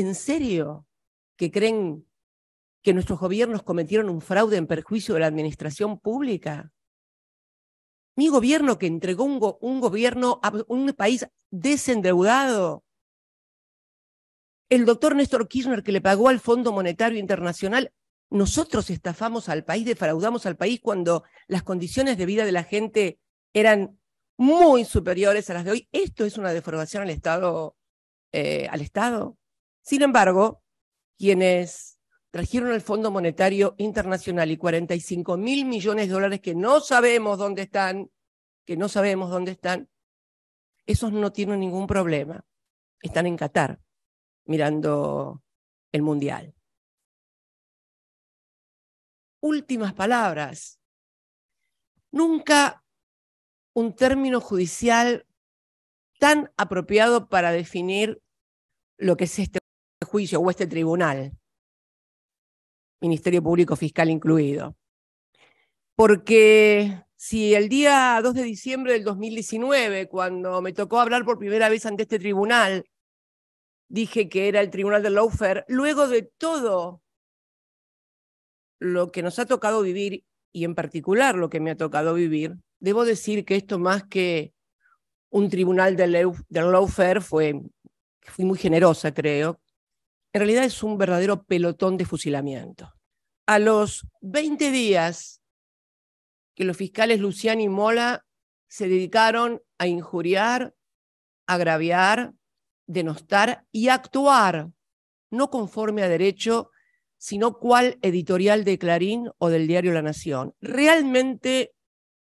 en serio que creen que nuestros gobiernos cometieron un fraude en perjuicio de la administración pública? Mi gobierno que entregó un, gobierno a un país desendeudado. El doctor Néstor Kirchner que le pagó al Fondo Monetario Internacional. Nosotros estafamos al país, defraudamos al país cuando las condiciones de vida de la gente eran muy superiores a las de hoy. Esto es una defraudación al Estado, eh, al Estado. Sin embargo, quienes trajeron el Fondo Monetario Internacional y 45 mil millones de dólares que no sabemos dónde están, que no sabemos dónde están, esos no tienen ningún problema. Están en Qatar mirando el Mundial. Últimas palabras. Nunca un término judicial tan apropiado para definir lo que es este juicio o este tribunal, Ministerio Público Fiscal incluido. Porque si el día 2 de diciembre del 2019, cuando me tocó hablar por primera vez ante este tribunal, dije que era el tribunal del lawfare, luego de todo lo que nos ha tocado vivir, y en particular lo que me ha tocado vivir, debo decir que esto más que un tribunal del, lawfare fue, fui muy generosa, creo, en realidad es un verdadero pelotón de fusilamiento. A los 20 días que los fiscales Luciani y Mola se dedicaron a injuriar, agraviar, denostar y actuar no conforme a derecho, sino cual editorial de Clarín o del diario La Nación. Realmente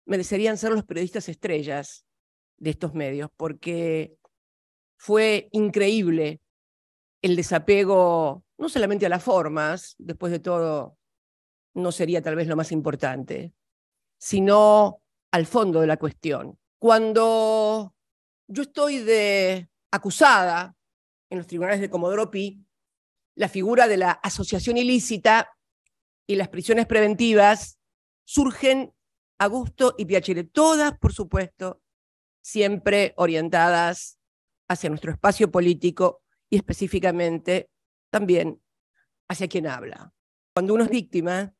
merecerían ser los periodistas estrellas de estos medios, porque fue increíble el desapego, no solamente a las formas, después de todo, no sería tal vez lo más importante, sino al fondo de la cuestión. Cuando yo estoy de acusada en los tribunales de Comodoro Pi, la figura de la asociación ilícita y las prisiones preventivas surgen a gusto y Piacere, todas, por supuesto, siempre orientadas hacia nuestro espacio político y específicamente también hacia quien habla. Cuando uno es víctima,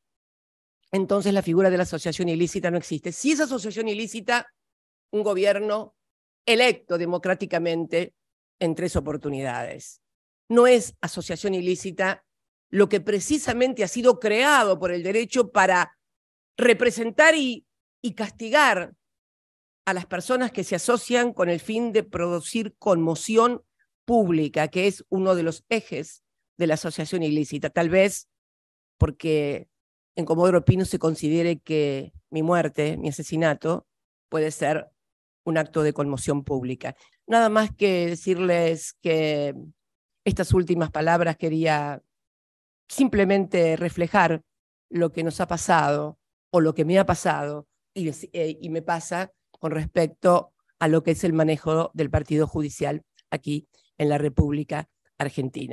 entonces la figura de la asociación ilícita no existe. Si es asociación ilícita, un gobierno electo democráticamente en tres oportunidades. No es asociación ilícita lo que precisamente ha sido creado por el derecho para representar y, y castigar a las personas que se asocian con el fin de producir conmoción pública, que es uno de los ejes de la asociación ilícita. Tal vez porque en Comodoro Pino se considere que mi muerte, mi asesinato, puede ser un acto de conmoción pública. Nada más que decirles que estas últimas palabras quería simplemente reflejar lo que nos ha pasado o lo que me ha pasado y, eh, y me pasa con respecto a lo que es el manejo del Partido Judicial aquí en la República Argentina.